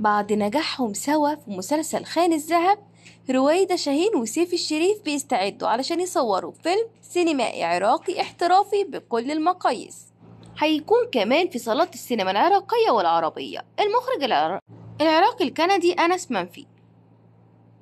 بعد نجاحهم سوا في مسلسل خان الذهب رويدة شاهين وسيف الشريف بيستعدوا علشان يصوروا فيلم سينمائي عراقي احترافي بكل المقاييس هيكون كمان في صالات السينما العراقية والعربية المخرج العراقي الكندي أنس منفي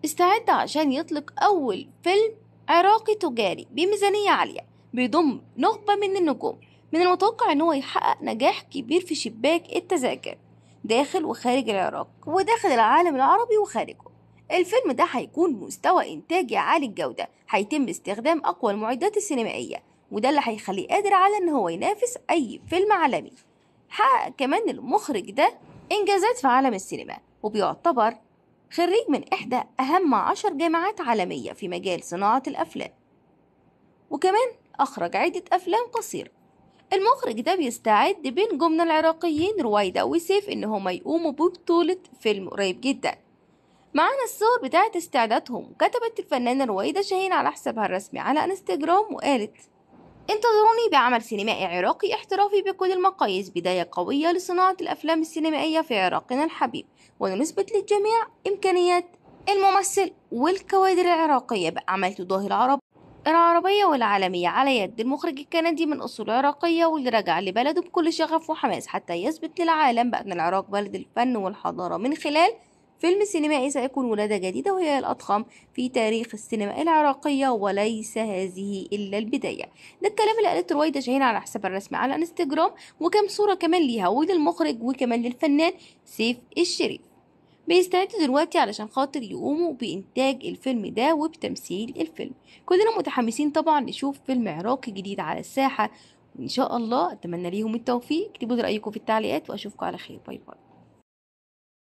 استعد عشان يطلق أول فيلم عراقي تجاري بميزانية عالية بيضم نخبة من النجوم من المتوقع أنه يحقق نجاح كبير في شباك التذاكر داخل وخارج العراق وداخل العالم العربي وخارجه الفيلم ده هيكون مستوى إنتاجي عالي الجودة هيتم استخدام أقوى المعدات السينمائية وده اللي هيخليه قادر على إن هو ينافس أي فيلم عالمي حقق كمان المخرج ده إنجازات في عالم السينما وبيعتبر خريج من إحدى أهم عشر جامعات عالمية في مجال صناعة الأفلام وكمان أخرج عدة أفلام قصيرة المخرج ده بيستعد بين جملة العراقيين رويدة وسيف إن هما يقوموا ببطولة فيلم قريب جدا معانا الصور بتاعت استعدادهم كتبت الفنانة رويدة شاهين على حسابها الرسمي على انستجرام وقالت انتظروني بعمل سينمائي عراقي احترافي بكل المقاييس بداية قوية لصناعة الأفلام السينمائية في عراقنا الحبيب ونثبت للجميع إمكانيات الممثل والكوادر العراقية بأعمال تضاهي العرب العربية والعالمية على يد المخرج الكندي من أصول عراقية واللي رجع لبلده بكل شغف وحماس حتى يثبت للعالم بأن العراق بلد الفن والحضارة من خلال فيلم سينمائي سيكون ولادة جديدة وهي الأضخم في تاريخ السينما العراقية وليس هذه إلا البداية ده الكلام اللي قالته رويدة شاهين على حسابها الرسمي على انستجرام وكم صورة كمان ليها وللمخرج وكمان للفنان سيف الشريف بيستعدوا دلوقتي علشان خاطر يقوموا بإنتاج الفيلم ده وبتمثيل الفيلم كلنا متحمسين طبعا نشوف فيلم عراقي جديد على الساحة وإن شاء الله أتمنى ليهم التوفيق اكتبوا رأيكم في التعليقات وأشوفكم على خير باي باي